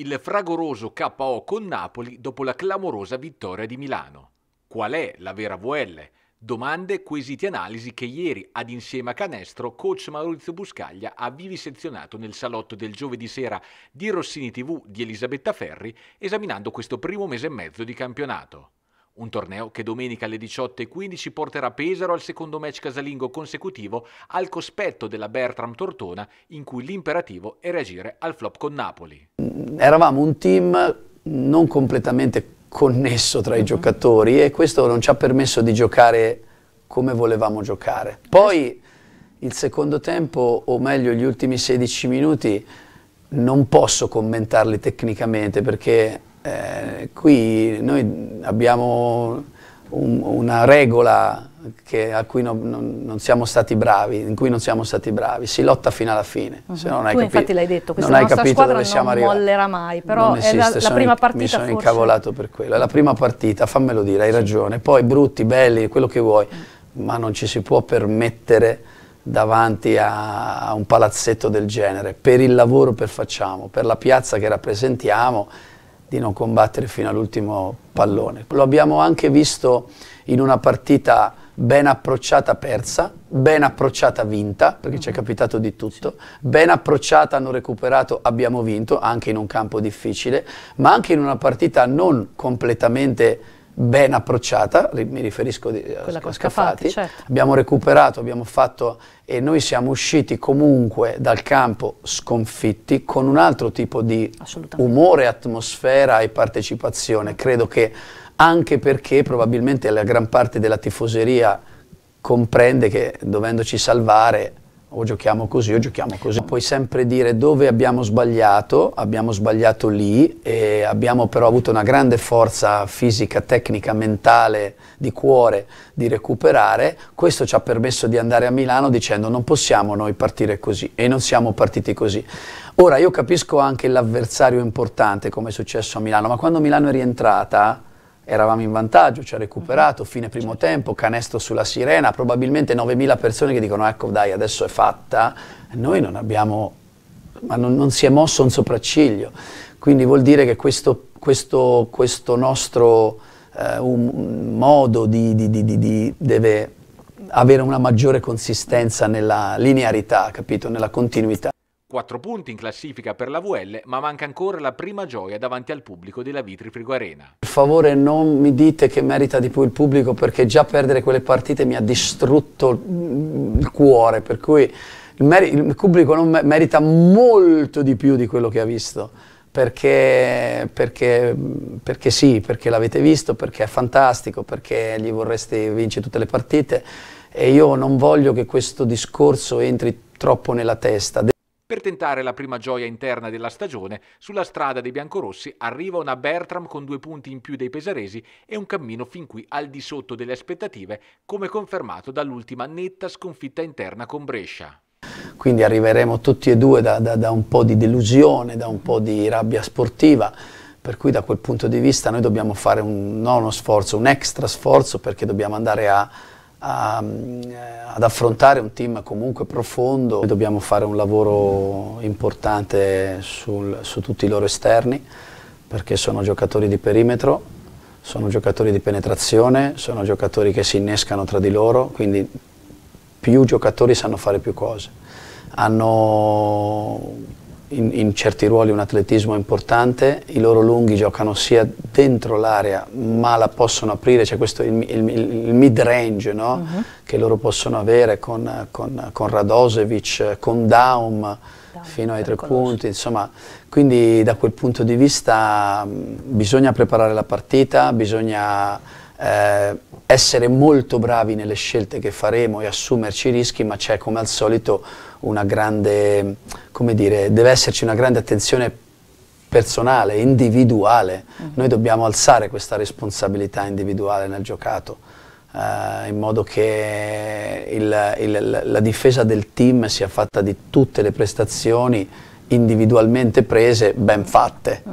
il fragoroso KO con Napoli dopo la clamorosa vittoria di Milano. Qual è la vera VL? Domande, quesiti e analisi che ieri ad Insieme a Canestro coach Maurizio Buscaglia ha vivisezionato nel salotto del giovedì sera di Rossini TV di Elisabetta Ferri esaminando questo primo mese e mezzo di campionato. Un torneo che domenica alle 18.15 porterà Pesaro al secondo match casalingo consecutivo al cospetto della Bertram Tortona in cui l'imperativo è reagire al flop con Napoli. Eravamo un team non completamente connesso tra i mhm. giocatori e questo non ci ha permesso di giocare come volevamo giocare. Poi il secondo tempo, o meglio gli ultimi 16 minuti, non posso commentarli tecnicamente perché eh, qui noi abbiamo un, una regola che, a cui non, non, non, siamo stati bravi, in cui non siamo stati bravi, si lotta fino alla fine. Uh mhm. -huh. non hai tu infatti l'hai detto, questa non nostra squadra dove non arrivati. mollerà mai, però esiste, è la, la prima partita Mi sono forse. incavolato per quello, è la prima partita, fammelo dire, hai ragione, poi brutti, belli, quello che vuoi, mm. ma non ci si può permettere davanti a, a un palazzetto del genere, per il lavoro che facciamo, per la piazza che rappresentiamo, di non combattere fino all'ultimo pallone. Lo abbiamo anche visto in una partita ben approcciata persa, ben approcciata vinta, perché ci è mm-hmm. capitato di tutto, ben approcciata hanno recuperato, abbiamo vinto, anche in un campo difficile, ma anche in una partita non completamente ben approcciata, mi riferisco di, eh, a, a Scafati, certo. abbiamo recuperato, abbiamo fatto e noi siamo usciti comunque dal campo sconfitti con un altro tipo di umore, atmosfera e partecipazione, credo che anche perché probabilmente la gran parte della tifoseria comprende che dovendoci salvare o giochiamo così o giochiamo così. Puoi sempre dire dove abbiamo sbagliato, abbiamo sbagliato lì e abbiamo però avuto una grande forza fisica, tecnica, mentale, di cuore di recuperare. Questo ci ha permesso di andare a Milano dicendo non possiamo noi partire così e non siamo partiti così. Ora io capisco anche l'avversario importante come è successo a Milano, ma quando Milano è rientrata eravamo in vantaggio, ci ha recuperato, mhm. fine primo certo. tempo, canestro sulla sirena, probabilmente 9.000 persone che dicono ecco dai adesso è fatta, noi non abbiamo, ma non, non si è mosso un sopracciglio, quindi vuol dire che questo, questo, questo nostro eh, un, modo di, di, di, di deve avere una maggiore consistenza nella linearità, capito? nella continuità. 4 punti in classifica per la VL, ma manca ancora la prima gioia davanti al pubblico della Vitri Frigo Arena. Per favore non mi dite che merita di più il pubblico perché già perdere quelle partite mi ha distrutto il cuore, per cui il, il pubblico me merita molto di più di quello che ha visto. Perché, perché, perché sì, perché l'avete visto, perché è fantastico, perché gli vorreste vincere tutte le partite e io non voglio che questo discorso entri troppo nella testa. Per tentare la prima gioia interna della stagione, sulla strada dei biancorossi arriva una Bertram con due punti in più dei pesaresi e un cammino fin qui al di sotto delle aspettative, come confermato dall'ultima netta sconfitta interna con Brescia quindi arriveremo tutti e due da, da, da, un po' di delusione, da un po' di rabbia sportiva, per cui da quel punto di vista noi dobbiamo fare un, non uno sforzo, un extra sforzo perché dobbiamo andare a, a, ad affrontare un team comunque profondo. Noi dobbiamo fare un lavoro importante sul, su tutti i loro esterni perché sono giocatori di perimetro, sono giocatori di penetrazione, sono giocatori che si innescano tra di loro, quindi più giocatori sanno fare più cose. Hanno in, in, certi ruoli un atletismo importante, i loro lunghi giocano sia dentro l'area ma la possono aprire, c'è questo il, il, il mid range no? uh mhm. -huh. che loro possono avere con, con, con Radosevic, con Daum, Daum fino ai tre conosco. punti, insomma, quindi da quel punto di vista mh, mm, bisogna preparare la partita, bisogna eh, essere molto bravi nelle scelte che faremo e assumerci i rischi, ma c'è come al solito una grande, come dire, deve esserci una grande attenzione personale, individuale. Mm-hmm. Noi dobbiamo alzare questa responsabilità individuale nel giocato, eh, in modo che il, il, la difesa del team sia fatta di tutte le prestazioni individualmente prese, ben fatte. Mm.